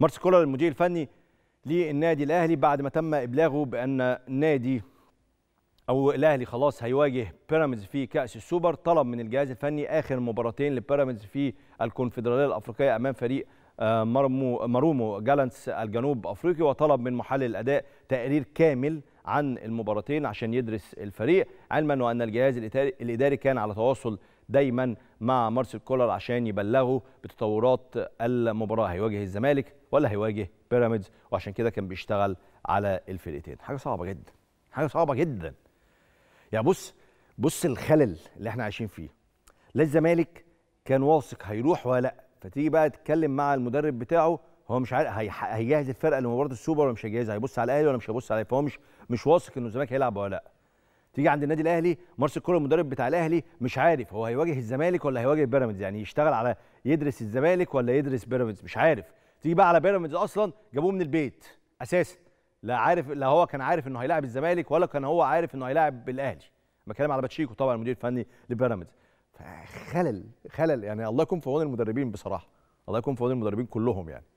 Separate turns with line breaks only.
مارس كولر المدير الفني للنادي الاهلي بعد ما تم ابلاغه بان نادي او الاهلي خلاص هيواجه بيراميدز في كاس السوبر طلب من الجهاز الفني اخر مباراتين لبيراميدز في الكونفدراليه الافريقيه امام فريق آه، مارومو جالانس الجنوب افريقي وطلب من محلل الاداء تقرير كامل عن المباراتين عشان يدرس الفريق علما وان الجهاز الاداري كان على تواصل دايما مع مارسيل كولر عشان يبلغه بتطورات المباراه هيواجه الزمالك ولا هيواجه بيراميدز وعشان كده كان بيشتغل على الفرقتين حاجه صعبه جدا حاجه صعبه جدا يا بص بص الخلل اللي احنا عايشين فيه لا الزمالك كان واثق هيروح ولا لا فتيجي بقى تتكلم مع المدرب بتاعه هو مش عارف هيجهز الفرقه لمباراه السوبر ولا مش هيجهزها هيبص على الاهلي ولا مش هيبص عليه فهو مش مش واثق انه الزمالك هيلعب ولا لا تيجي عند النادي الاهلي مارسيل كولر المدرب بتاع الاهلي مش عارف هو هيواجه الزمالك ولا هيواجه بيراميدز يعني يشتغل على يدرس الزمالك ولا يدرس بيراميدز مش عارف تيجي بقى على بيراميدز اصلا جابوه من البيت اساسا لا عارف لا هو كان عارف انه هيلاعب الزمالك ولا كان هو عارف انه هيلاعب الاهلي بتكلم على باتشيكو طبعا المدير الفني لبيراميدز خلل خلل يعني الله يكون في عون المدربين بصراحه الله يكون في عون المدربين كلهم يعني